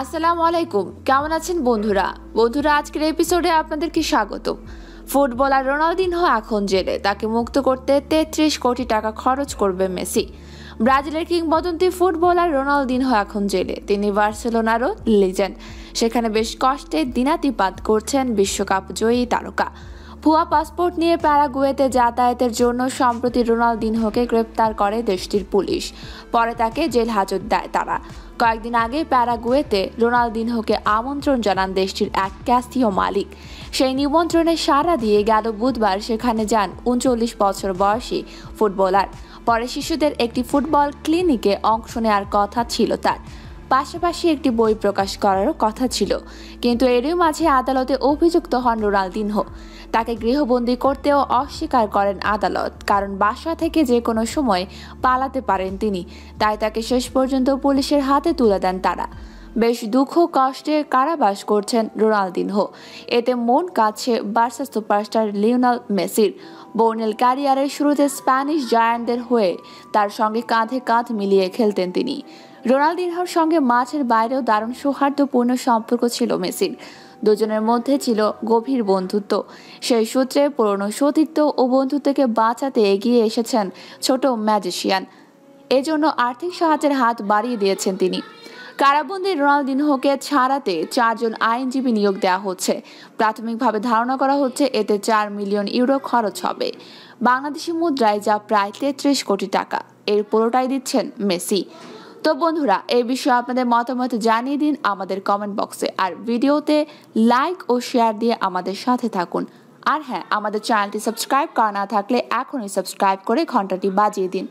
আসসালামু আলাইকুম কেমন আছেন বন্ধুরা বন্ধুরা আজকের এপিসোডে আপনাদেরকে স্বাগত ফুটবলার রোনালদিনহো এখন জেলে তাকে মুক্ত করতে তেত্রিশ কোটি টাকা খরচ করবে মেসি ব্রাজিলের কিংবদন্তি ফুটবলার রোনালদিনহো এখন জেলে তিনি বার্সেলোনারও লিজেন্ড সেখানে বেশ কষ্টে দিনাতিপাত করছেন বিশ্বকাপ জয়ী তারকা ভুয়া পাসপোর্ট নিয়ে প্যারাগুয়েতে যাতায়াতের জন্য সম্প্রতি রোনালদিনহোকে গ্রেপ্তার করে দেশটির পুলিশ পরে তাকে জেল হাজত দেয় তারা কয়েকদিন আগে প্যারাগুয়েতে রোনালদিনহোকে আমন্ত্রণ জানান দেশটির এক ক্যাস্তীয় মালিক সেই নিমন্ত্রণে সাড়া দিয়ে গেল বুধবার সেখানে যান উনচল্লিশ বছর বয়সী ফুটবলার পরে শিশুদের একটি ফুটবল ক্লিনিকে অংশ নেওয়ার কথা ছিল তার পাশাপাশি একটি বই প্রকাশ করার কথা ছিল কিন্তু এরই মাঝে আদালতে অভিযুক্ত হন রোনালদিনহো তাকে গৃহবন্দী করতেও অস্বীকার করেন আদালত কারণ বাসা থেকে যে কোনো সময় পালাতে পারেন তিনি তাই তাকে শেষ পর্যন্ত পুলিশের হাতে তুলে দেন তারা বেশ দুঃখ কষ্টে কারাবাস করছেন রোনালদিনহো এতে মন কাছে বার্সা সুপারস্টার লিওনাল মেসির বর্নেল ক্যারিয়ারের শুরুতে স্প্যানিশ জায়ান্টদের হয়ে তার সঙ্গে কাঁধে কাঁধ মিলিয়ে খেলতেন তিনি রোনালদিনহোর সঙ্গে মাঠের বাইরেও দারুণ সৌহার্দ্যপূর্ণ সম্পর্ক ছিল মেসির দুজনের মধ্যে ছিল গভীর বন্ধুত্ব সেই সূত্রে পুরনো সতীর্থ ও বন্ধুত্বকে বাঁচাতে এগিয়ে এসেছেন ছোট ম্যাজিশিয়ান এজন্য আর্থিক সাহায্যের হাত বাড়িয়ে দিয়েছেন তিনি কারাবন্দি রোনালদিনহোকে ছাড়াতে চারজন আইনজীবী নিয়োগ দেওয়া হচ্ছে প্রাথমিকভাবে ধারণা করা হচ্ছে এতে চার মিলিয়ন ইউরো খরচ হবে বাংলাদেশি মুদ্রায় যা প্রায় তেত্রিশ কোটি টাকা এর পুরোটাই দিচ্ছেন মেসি তো বন্ধুরা এই বিষয়ে আপনাদের মতামত জানিয়ে দিন আমাদের কমেন্ট বক্সে আর ভিডিওতে লাইক ও শেয়ার দিয়ে আমাদের সাথে থাকুন আর হ্যাঁ আমাদের চ্যানেলটি সাবস্ক্রাইব করা না থাকলে এখনই সাবস্ক্রাইব করে ঘন্টাটি বাজিয়ে দিন